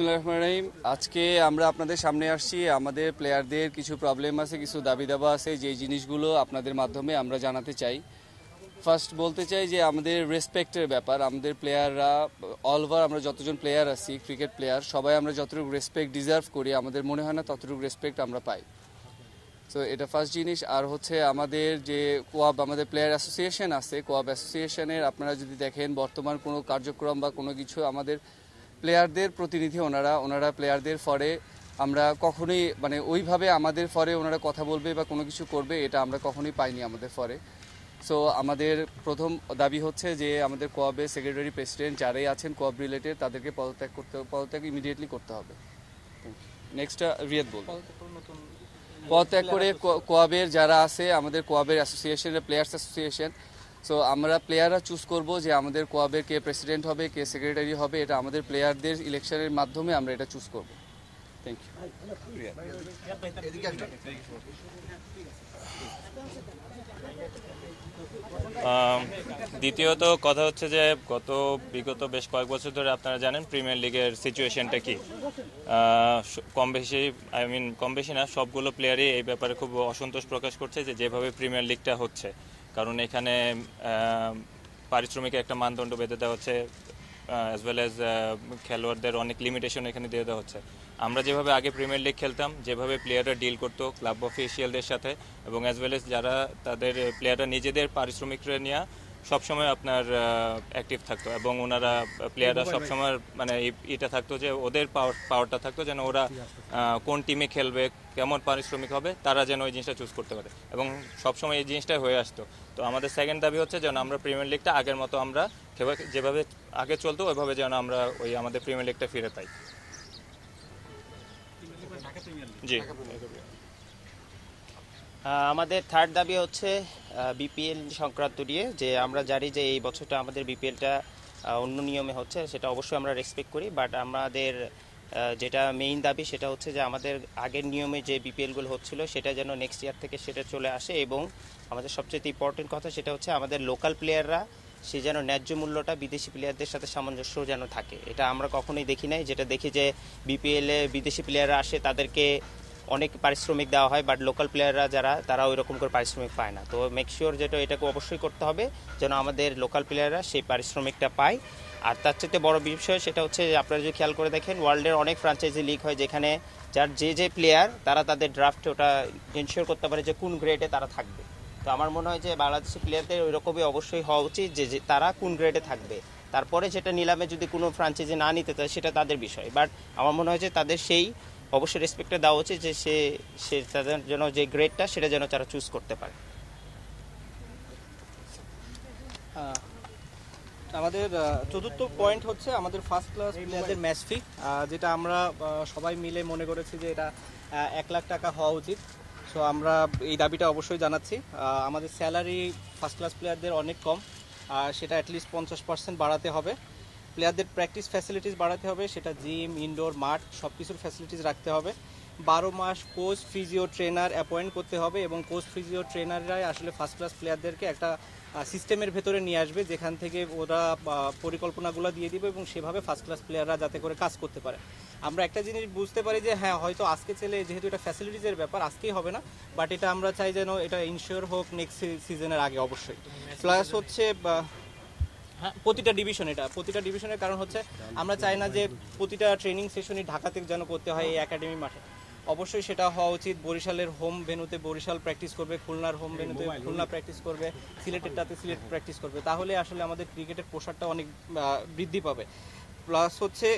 বিসমুল্লাহ আজকে আমরা আপনাদের সামনে আসছি আমাদের প্লেয়ারদের কিছু প্রবলেম আছে কিছু দাবি দাবা আছে যে জিনিসগুলো আপনাদের মাধ্যমে আমরা জানাতে চাই ফার্স্ট বলতে চাই যে আমাদের রেসপেক্টের ব্যাপার আমাদের প্লেয়াররা অলওভার আমরা যতজন প্লেয়ার আছি ক্রিকেট প্লেয়ার সবাই আমরা যতটুকু রেসপেক্ট ডিজার্ভ করি আমাদের মনে হয় না ততটুকু রেসপেক্ট আমরা পাই তো এটা ফার্স্ট জিনিস আর হচ্ছে আমাদের যে কোয়াব আমাদের প্লেয়ার অ্যাসোসিয়েশন আছে কোয়াব অ্যাসোসিয়েশনের আপনারা যদি দেখেন বর্তমান কোনো কার্যক্রম বা কোনো কিছু আমাদের প্লেয়ারদের প্রতিনিধি ওনারা ওনারা প্লেয়ারদের ফরে আমরা কখনোই মানে ওইভাবে আমাদের ফরে ওনারা কথা বলবে বা কোনো কিছু করবে এটা আমরা কখনোই পাইনি আমাদের ফরে সো আমাদের প্রথম দাবি হচ্ছে যে আমাদের কোয়াবের সেক্রেটারি প্রেসিডেন্ট যারাই আছেন কোয়াব রিলেটেড তাদেরকে পদত্যাগ করতে পদত্যাগ ইমিডিয়েটলি করতে হবে নেক্সটটা রিয়াদ বল পদত্যাগ করে কোয়াবের যারা আছে আমাদের কোয়াবের অ্যাসোসিয়েশন প্লেয়ার্স অ্যাসোসিয়েশন সো আমরা প্লেয়াররা চুজ করব যে আমাদের কোয়াবের কে প্রেসিডেন্ট হবে কে সেক্রেটারি হবে এটা আমাদের প্লেয়ারদের ইলেকশনের মাধ্যমে আমরা এটা চুজ করব থ্যাংক ইউ দ্বিতীয়ত কথা হচ্ছে যে গত বিগত বেশ কয়েক বছর ধরে আপনারা জানেন প্রিমিয়ার লিগের সিচুয়েশনটা কি uh, কম বেশি আই মিন কম বেশি না সবগুলো প্লেয়ারই এই ব্যাপারে খুব অসন্তোষ প্রকাশ করছে যে যেভাবে প্রিমিয়ার লিগটা হচ্ছে কারণ এখানে পারিশ্রমিক একটা মানদণ্ড বেঁধে দেওয়া হচ্ছে অ্যাজ ওয়েল অ্যাজ খেলোয়াড়দের অনেক লিমিটেশন এখানে দিয়ে দেওয়া হচ্ছে আমরা যেভাবে আগে প্রিমিয়ার লিগ খেলতাম যেভাবে প্লেয়াররা ডিল করতো ক্লাব অফিসিয়ালদের সাথে এবং অ্যাজ ওয়েল অ্যাজ যারা তাদের প্লেয়াররা নিজেদের পারিশ্রমিকরা নিয়ে সবসময় আপনার অ্যাক্টিভ থাকতো এবং ওনারা প্লেয়াররা সবসময় মানে এটা থাকতো যে ওদের পাওয়ার পাওয়ারটা থাকতো যেন ওরা কোন টিমে খেলবে কেমন পারিশ্রমিক হবে তারা যেন ওই জিনিসটা চুজ করতে পারে এবং সবসময় এই জিনিসটাই হয়ে আসতো তো আমাদের সেকেন্ড দাবি হচ্ছে যেন আমরা প্রিমিয়ার লিগটা আগের মতো আমরা যেভাবে আগে চলতো ওইভাবে যেন আমরা ওই আমাদের প্রিমিয়ার লিগটা ফিরে পাই জি আমাদের থার্ড দাবি হচ্ছে বিপিএল সংক্রান্ত নিয়ে যে আমরা জানি যে এই বছরটা আমাদের বিপিএলটা অন্য নিয়মে হচ্ছে সেটা অবশ্যই আমরা রেসপেক্ট করি বাট আমাদের যেটা মেইন দাবি সেটা হচ্ছে যে আমাদের আগের নিয়মে যে বিপিএলগুলো হচ্ছিল সেটা যেন নেক্সট ইয়ার থেকে সেটা চলে আসে এবং আমাদের সবচেয়ে ইম্পর্টেন্ট কথা সেটা হচ্ছে আমাদের লোকাল প্লেয়াররা সে যেন ন্যায্য মূল্যটা বিদেশি প্লেয়ারদের সাথে সামঞ্জস্য যেন থাকে এটা আমরা কখনোই দেখি নাই যেটা দেখি যে বিপিএলে বিদেশি প্লেয়াররা আসে তাদেরকে অনেক পারিশ্রমিক দেওয়া হয় বাট লোকাল প্লেয়াররা যারা তারা ওই রকম করে পারিশ্রমিক পায় না তো মেক শিওর যেটা এটাকে অবশ্যই করতে হবে যেন আমাদের লোকাল প্লেয়াররা সেই পারিশ্রমিকটা পায় আর তার চাইতে বড় বিষয় সেটা হচ্ছে আপনারা যদি খেয়াল করে দেখেন ওয়ার্ল্ডের অনেক ফ্রাঞ্চাইজি লিগ হয় যেখানে যার যে যে প্লেয়ার তারা তাদের ড্রাফট ওটা ইনশিওর করতে পারে যে কোন গ্রেডে তারা থাকবে তো আমার মনে হয় যে বাংলাদেশের প্লেয়ারদের ওই রকমই অবশ্যই হওয়া উচিত যে তারা কোন গ্রেডে থাকবে তারপরে যেটা নিলামে যদি কোনো ফ্রাঞ্চাইজি না নিতে চায় সেটা তাদের বিষয় বাট আমার মনে হয় যে তাদের সেই অবশ্যই রেসপেক্টটা দেওয়া উচিত যে সে সে তাদের জন্য যে গ্রেডটা সেটা যেন তারা চুজ করতে পারে আমাদের চতুর্থ পয়েন্ট হচ্ছে আমাদের ফার্স্ট ক্লাস প্লেয়ারদের ম্যাচ ফি যেটা আমরা সবাই মিলে মনে করেছি যে এটা এক লাখ টাকা হওয়া উচিত সো আমরা এই দাবিটা অবশ্যই জানাচ্ছি আমাদের স্যালারি ফার্স্ট ক্লাস প্লেয়ারদের অনেক কম সেটা অ্যাটলিস্ট পঞ্চাশ পার্সেন্ট বাড়াতে হবে প্লেয়ারদের প্র্যাকটিস ফ্যাসিলিটিস বাড়াতে হবে সেটা জিম ইনডোর মাঠ সব কিছুর ফ্যাসিলিটিস রাখতে হবে বারো মাস কোচ ফিজিও ট্রেনার অ্যাপয়েন্ট করতে হবে এবং কোচ ফিজিও ট্রেনাররাই আসলে ফার্স্ট ক্লাস প্লেয়ারদেরকে একটা সিস্টেমের ভেতরে নিয়ে আসবে যেখান থেকে ওরা পরিকল্পনাগুলো দিয়ে দিবে এবং সেভাবে ফার্স্ট ক্লাস প্লেয়াররা যাতে করে কাজ করতে পারে আমরা একটা জিনিস বুঝতে পারি যে হ্যাঁ হয়তো আজকে ছেলে যেহেতু এটা ফ্যাসিলিটিজের ব্যাপার আজকেই হবে না বাট এটা আমরা চাই যেন এটা ইনশিওর হোক নেক্সট সিজনের আগে অবশ্যই প্লাস হচ্ছে হ্যাঁ প্রতিটা ডিভিশন এটা প্রতিটা ডিভিশনের কারণ হচ্ছে আমরা চাই না যে প্রতিটা ট্রেনিং সেশনই ঢাকাতে যেন করতে হয় এই একাডেমি মাঠে অবশ্যই সেটা হওয়া উচিত বরিশালের হোম ভেনুতে বরিশাল প্র্যাকটিস করবে খুলনার হোম ভেনুতে খুলনা প্র্যাকটিস করবে সিলেটেরটাতে সিলেট প্র্যাকটিস করবে তাহলে আসলে আমাদের ক্রিকেটের প্রসারটা অনেক বৃদ্ধি পাবে প্লাস হচ্ছে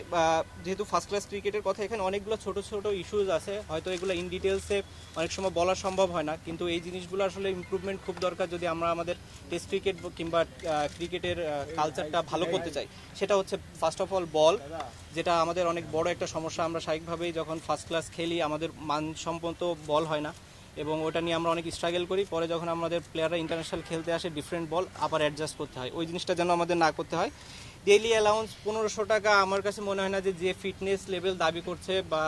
যেহেতু ফার্স্ট ক্লাস ক্রিকেটের কথা এখানে অনেকগুলো ছোট ছোট ইস্যুজ আছে হয়তো এগুলো ইন ডিটেলসে অনেক সময় বলা সম্ভব হয় না কিন্তু এই জিনিসগুলো আসলে ইম্প্রুভমেন্ট খুব দরকার যদি আমরা আমাদের টেস্ট ক্রিকেট কিংবা ক্রিকেটের কালচারটা ভালো করতে চাই সেটা হচ্ছে ফার্স্ট অফ অল বল যেটা আমাদের অনেক বড় একটা সমস্যা আমরা স্বাভাবিকভাবেই যখন ফার্স্ট ক্লাস খেলি আমাদের মানসম্মত বল হয় না এবং ওটা নিয়ে আমরা অনেক স্ট্রাগল করি পরে যখন আমাদের প্লেয়াররা ইন্টারন্যাশনাল খেলতে আসে ডিফারেন্ট বল আবার অ্যাডজাস্ট করতে হয় ওই জিনিসটা যেন আমাদের না করতে হয় ডেইলি অ্যালাউন্স পনেরোশো টাকা আমার কাছে মনে হয় না যে যে ফিটনেস লেভেল দাবি করছে বা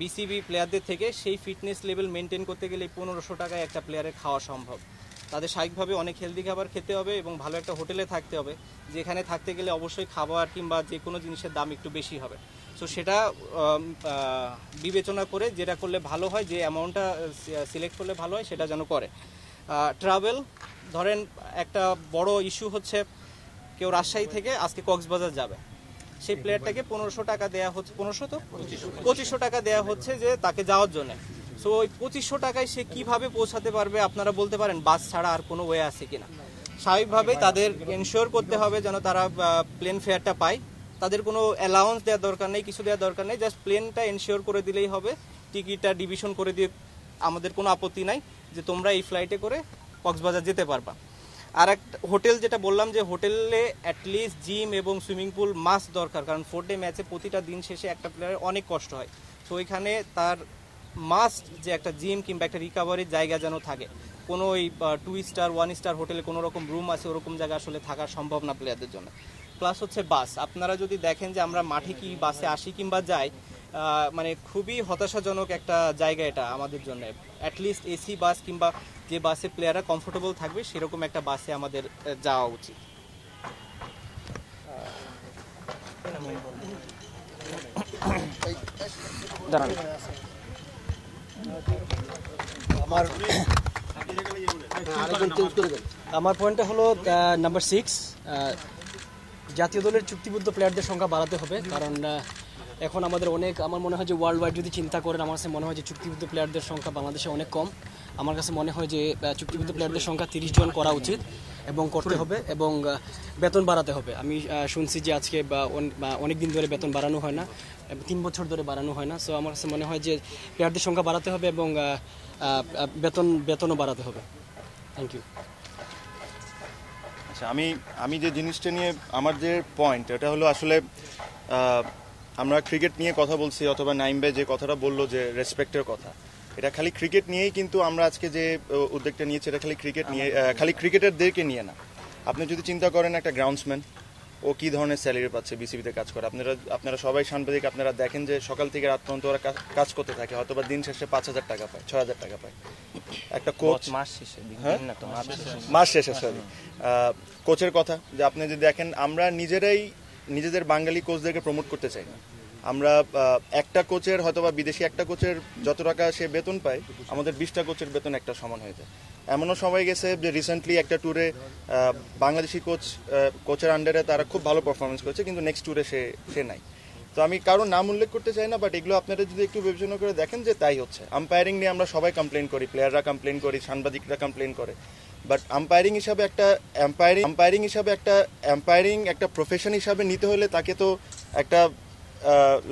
বিসিবি প্লেয়ারদের থেকে সেই ফিটনেস লেভেল মেনটেন করতে গেলে পনেরোশো টাকায় একটা প্লেয়ারের খাওয়া সম্ভব তাদের স্বাভাবিকভাবে অনেক হেলদি খাবার খেতে হবে এবং ভালো একটা হোটেলে থাকতে হবে যেখানে থাকতে গেলে অবশ্যই খাবার কিংবা যে কোনো জিনিসের দাম একটু বেশি হবে সো সেটা বিবেচনা করে যেটা করলে ভালো হয় যে অ্যামাউন্টটা সিলেক্ট করলে ভালো হয় সেটা যেন করে ট্রাভেল ধরেন একটা বড় ইস্যু হচ্ছে কেউ রাজশাহী থেকে আজকে কক্সবাজার যাবে সেই প্লেয়ারটাকে পনেরোশো টাকা দেওয়া হচ্ছে পনেরোশো তো পঁচিশশো টাকা দেওয়া হচ্ছে যে তাকে যাওয়ার জন্য সো ওই পঁচিশশো টাকায় সে কিভাবে পৌঁছাতে পারবে আপনারা বলতে পারেন বাস ছাড়া আর কোনো ওয়ে আছে কিনা স্বাভাবিকভাবেই তাদের এনশিওর করতে হবে যেন তারা প্লেন ফেয়ারটা পায় তাদের কোনো অ্যালাউন্স দেওয়ার দরকার নেই কিছু দেওয়ার দরকার নেই জাস্ট প্লেনটা এনশিওর করে দিলেই হবে টিকিটটা ডিভিশন করে দিয়ে আমাদের কোনো আপত্তি নাই যে তোমরা এই ফ্লাইটে করে কক্সবাজার যেতে পারবা আর হোটেল যেটা বললাম যে হোটেলে অ্যাটলিস্ট জিম এবং সুইমিং পুল মাস দরকার কারণ ফোর ডে ম্যাচে প্রতিটা দিন শেষে একটা প্লেয়ারের অনেক কষ্ট হয় তো ওইখানে তার মাস্ট যে একটা জিম কিংবা একটা রিকাভারির জায়গা যেন থাকে কোনো ওই টু স্টার ওয়ান স্টার হোটেলে কোনো রকম রুম আছে ওরকম জায়গা আসলে থাকা সম্ভব না প্লেয়ারদের জন্য প্লাস হচ্ছে বাস আপনারা যদি দেখেন যে আমরা মাঠে কি বাসে আসি কিংবা যাই মানে খুবই হতাশাজনক একটা জায়গা এটা আমাদের জন্য অ্যাটলিস্ট এসি বাস কিংবা যে বাসে প্লেয়াররা কমফোর্টেবল থাকবে সেরকম একটা বাসে আমাদের যাওয়া উচিত আমার আমার পয়েন্টটা হলো নাম্বার সিক্স জাতীয় দলের চুক্তিবদ্ধ প্লেয়ারদের সংখ্যা বাড়াতে হবে কারণ এখন আমাদের অনেক আমার মনে হয় যে ওয়ার্ল্ড ওয়াইড যদি চিন্তা করেন আমার কাছে মনে হয় যে চুক্তিবদ্ধ প্লেয়ারদের সংখ্যা বাংলাদেশে অনেক কম আমার কাছে মনে হয় যে চুক্তিবদ্ধ প্লেয়ারদের সংখ্যা তিরিশ জন করা উচিত এবং করতে হবে এবং বেতন বাড়াতে হবে আমি শুনছি যে আজকে অনেক দিন ধরে বেতন বাড়ানো হয় না তিন বছর ধরে বাড়ানো হয় না সো আমার কাছে মনে হয় যে প্লেয়ারদের সংখ্যা বাড়াতে হবে এবং বেতন বেতনও বাড়াতে হবে থ্যাংক ইউ আচ্ছা আমি আমি যে জিনিসটা নিয়ে আমার যে পয়েন্ট এটা হলো আসলে আমরা ক্রিকেট নিয়ে কথা বলছি অথবা নাইম যে কথাটা বললো যে রেসপেক্টের কথা এটা খালি ক্রিকেট নিয়েই কিন্তু আমরা আজকে যে উদ্যোগটা নিয়েছি এটা খালি ক্রিকেট নিয়ে খালি ক্রিকেটারদেরকে নিয়ে না আপনি যদি চিন্তা করেন একটা গ্রাউন্ডসম্যান ও কি ধরনের স্যালারি পাচ্ছে বিসিবিতে কাজ করে আপনারা আপনারা সবাই সাংবাদিক আপনারা দেখেন যে সকাল থেকে রাত পর্যন্ত ওরা কাজ করতে থাকে হয়তো বা দিন শেষে পাঁচ হাজার টাকা পায় ছয় হাজার টাকা পায় একটা কোচ মাস শেষে হ্যাঁ? মাস শেষে সরি কোচের কথা যে আপনি যদি দেখেন আমরা নিজেরাই নিজেদের বাঙালি কোচদেরকে প্রমোট করতে চাই না আমরা একটা কোচের হয়তো বা বিদেশি একটা কোচের যত টাকা সে বেতন পায় আমাদের বিশটা কোচের বেতন একটা সমান হয়ে যায় এমনও সময় গেছে যে রিসেন্টলি একটা ট্যুরে বাংলাদেশি কোচ কোচের আন্ডারে তারা খুব ভালো পারফরমেন্স করছে কিন্তু নেক্সট ট্যুরে সে সে নাই তো আমি কারোর নাম উল্লেখ করতে চাই না বাট এগুলো আপনারা যদি একটু বিবেচনা করে দেখেন যে তাই হচ্ছে আম্পায়ারিং নিয়ে আমরা সবাই কমপ্লেন করি প্লেয়াররা কমপ্লেন করি সাংবাদিকরা কমপ্লেন করে বাট আম্পায়ারিং হিসাবে একটা অ্যাম্পায়ারিং আম্পায়ারিং হিসাবে একটা অ্যাম্পায়ারিং একটা প্রফেশন হিসাবে নিতে হলে তাকে তো একটা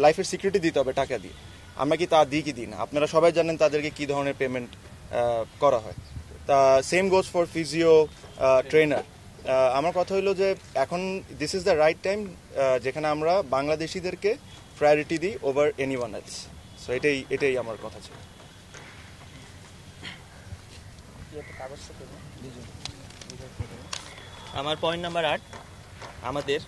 লাইফের সিকিউরিটি দিতে হবে টাকা দিয়ে আমরা কি তা দিই কি দিই না আপনারা সবাই জানেন তাদেরকে কী ধরনের পেমেন্ট করা হয় তা same goes for physio trainer আমার কথা হলো যে এখন this is the right time যেখানে আমরা বাংলাদেশিদেরকে প্রায়োরিটি দিই over anyone else so এটাই এটাই আমার কথা ছিল আমার পয়েন্ট নাম্বার আট আমাদের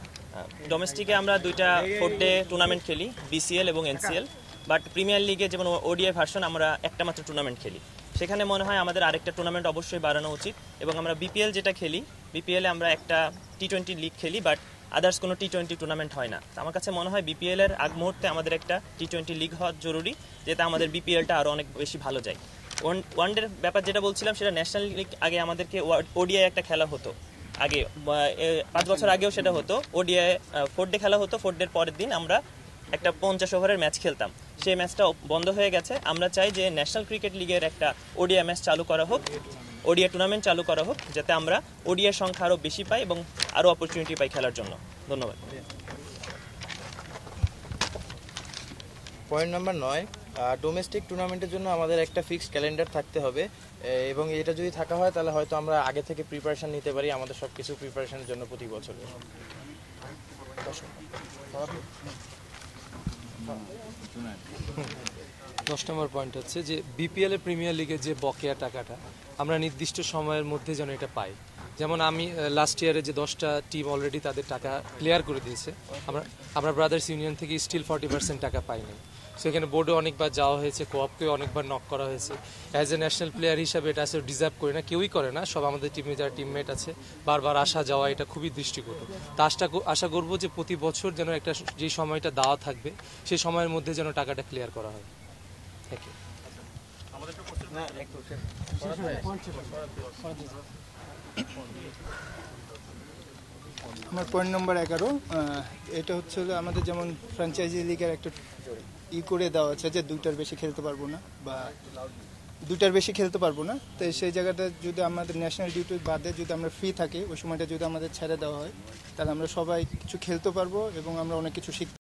ডোমেস্টিকে আমরা দুইটা ফোর ডে টুর্নামেন্ট খেলি বিসিএল এবং এনসিএল বাট প্রিমিয়ার লিগে যেমন ওডিআই ভার্সন আমরা একটা মাত্র টুর্নামেন্ট খেলি সেখানে মনে হয় আমাদের আরেকটা টুর্নামেন্ট অবশ্যই বাড়ানো উচিত এবং আমরা বিপিএল যেটা খেলি বিপিএলে আমরা একটা টি টোয়েন্টি লিগ খেলি বাট আদার্স কোনো টি টোয়েন্টি টুর্নামেন্ট হয় না আমার কাছে মনে হয় বিপিএলের আগ মুহূর্তে আমাদের একটা টি টোয়েন্টি লিগ হওয়া জরুরি যেটা আমাদের বিপিএলটা আরও অনেক বেশি ভালো যায় ওয়ান ডের ব্যাপার যেটা বলছিলাম সেটা ন্যাশনাল লিগ আগে আমাদেরকে ওডিআই একটা খেলা হতো আগে পাঁচ বছর আগেও সেটা হতো ওডিআই ফোর ডে খেলা হতো ফোর ডের পরের দিন আমরা একটা পঞ্চাশ ওভারের ম্যাচ খেলতাম সেই ম্যাচটা বন্ধ হয়ে গেছে আমরা চাই যে ন্যাশনাল ক্রিকেট লিগের একটা ওডিআই ম্যাচ চালু করা হোক ওডিআই টুর্নামেন্ট চালু করা হোক যাতে আমরা ওডিআই সংখ্যা আরও বেশি পাই এবং আরও অপরচুনিটি পাই খেলার জন্য ধন্যবাদ পয়েন্ট নাম্বার নয় ডোমেস্টিক টুর্নামেন্টের জন্য আমাদের একটা ফিক্সড ক্যালেন্ডার থাকতে হবে এবং এটা যদি থাকা হয় তাহলে হয়তো আমরা আগে থেকে প্রিপারেশান নিতে পারি আমাদের সব কিছু প্রিপারেশানের জন্য প্রতি বছর দশ নম্বর পয়েন্ট হচ্ছে যে বিপিএল এ প্রিমিয়ার লিগে যে বকেয়া টাকাটা আমরা নির্দিষ্ট সময়ের মধ্যে যেন এটা পাই যেমন আমি লাস্ট ইয়ারে যে দশটা টিম অলরেডি তাদের টাকা ক্লিয়ার করে দিয়েছে আমরা আমরা ব্রাদার্স ইউনিয়ন থেকে স্টিল ফর্টি পার্সেন্ট টাকা পাইনি সেখানে বোর্ডে অনেকবার যাওয়া হয়েছে কোয়াপকে অনেকবার নক করা হয়েছে অ্যাজ এ ন্যাশনাল প্লেয়ার হিসাবে এটা আসলে ডিজার্ভ করে না কেউই করে না সব আমাদের টিমে যারা টিমমেট আছে বারবার আসা যাওয়া এটা খুবই দৃষ্টিকটু তা আশা আশা করবো যে প্রতি বছর যেন একটা যে সময়টা দেওয়া থাকবে সেই সময়ের মধ্যে যেন টাকাটা ক্লিয়ার করা হয় থ্যাংক ইউ আমার পয়েন্ট নম্বর এগারো এটা হচ্ছে আমাদের যেমন ফ্র্যাঞ্চাইজি লিগের একটা ই করে দেওয়া আছে যে দুইটার বেশি খেলতে পারবো না বা দুটার বেশি খেলতে পারবো না তো সেই জায়গাটা যদি আমাদের ন্যাশনাল ডিউটি বাদে যদি আমরা ফ্রি থাকি ওই সময়টা যদি আমাদের ছেড়ে দেওয়া হয় তাহলে আমরা সবাই কিছু খেলতে পারবো এবং আমরা অনেক কিছু শিখতে